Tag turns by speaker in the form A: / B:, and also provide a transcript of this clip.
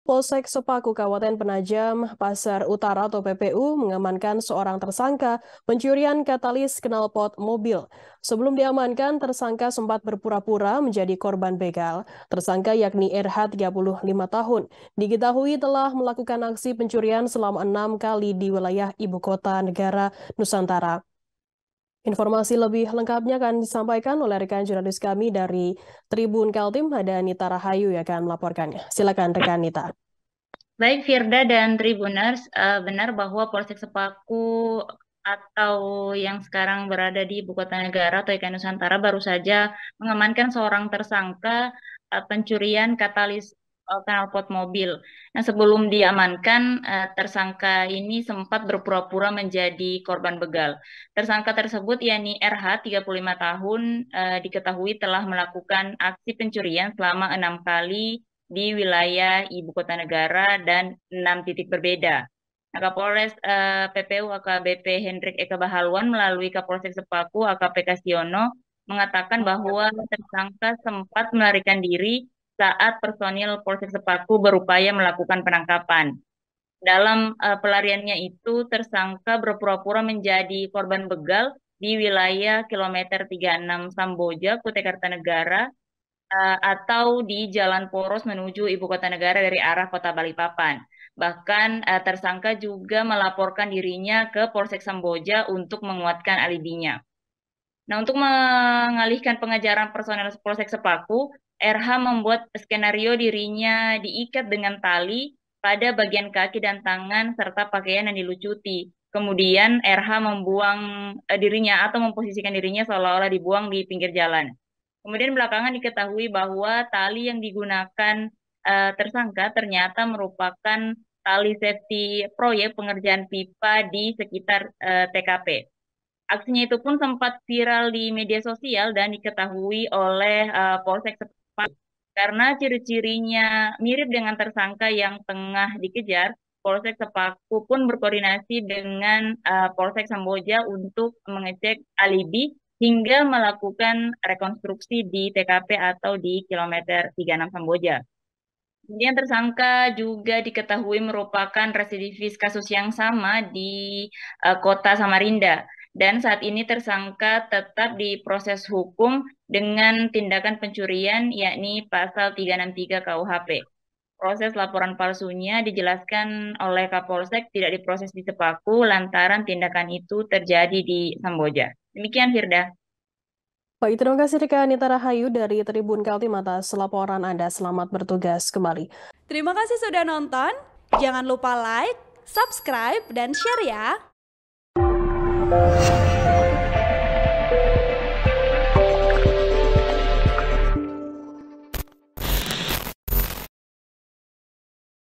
A: Polsek Sepaku Kabupaten Penajam, Pasar Utara atau PPU mengamankan seorang tersangka pencurian katalis knalpot mobil. Sebelum diamankan, tersangka sempat berpura-pura menjadi korban begal. Tersangka yakni RH 35 tahun. Diketahui telah melakukan aksi pencurian selama enam kali di wilayah Ibu Kota Negara Nusantara. Informasi lebih lengkapnya akan disampaikan oleh rekan jurnalis kami dari Tribun Kaltim, ada Nita Rahayu yang akan melaporkannya. Silakan rekan Nita.
B: Baik Firda dan Tribuners, uh, benar bahwa Polsek Sepaku atau yang sekarang berada di Ibu Kota Negara atau IKN Nusantara baru saja mengamankan seorang tersangka uh, pencurian katalis Eh, knalpot mobil. Nah, sebelum diamankan, eh, tersangka ini sempat berpura-pura menjadi korban begal. Tersangka tersebut yakni RH 35 tahun eh, diketahui telah melakukan aksi pencurian selama enam kali di wilayah ibu kota negara dan enam titik berbeda. Nah, Kapolres eh, PPU AKBP Hendrik Eka Bahaluan melalui Kapolsek Sepaku AKP Kasiono mengatakan bahwa tersangka sempat melarikan diri saat personil Polsek Sepaku berupaya melakukan penangkapan. Dalam uh, pelariannya itu, tersangka berpura-pura menjadi korban begal di wilayah kilometer 36 Samboja, Kutai Kartanegara, uh, atau di Jalan Poros menuju Ibu Kota Negara dari arah Kota Balikpapan. Bahkan uh, tersangka juga melaporkan dirinya ke Polsek Samboja untuk menguatkan alibinya. Nah, untuk mengalihkan pengejaran personel Polsek Sepaku, RH membuat skenario dirinya diikat dengan tali pada bagian kaki dan tangan serta pakaian yang dilucuti. Kemudian RH membuang eh, dirinya atau memposisikan dirinya seolah-olah dibuang di pinggir jalan. Kemudian belakangan diketahui bahwa tali yang digunakan uh, tersangka ternyata merupakan tali safety proyek pengerjaan pipa di sekitar uh, eh, TKP. Aksinya itu pun sempat viral di media sosial dan diketahui oleh uh, Polsek cepat karena ciri-cirinya mirip dengan tersangka yang tengah dikejar. Polsek Sepaku pun berkoordinasi dengan uh, Polsek Samboja untuk mengecek alibi hingga melakukan rekonstruksi di TKP atau di kilometer 36 Samboja. Kemudian tersangka juga diketahui merupakan residivis kasus yang sama di uh, kota Samarinda dan saat ini tersangka tetap diproses hukum dengan tindakan pencurian yakni pasal 363 KUHP. Proses laporan palsunya dijelaskan oleh Kapolsek tidak diproses di Sepaku lantaran tindakan itu terjadi di Samboja. Demikian Firda.
A: Baik, terima kasih Rika Anita Rahayu dari Tribun Kaltimata. Selaporan Anda selamat bertugas kembali. Terima kasih sudah nonton. Jangan lupa like, subscribe, dan share ya. Oh, my God.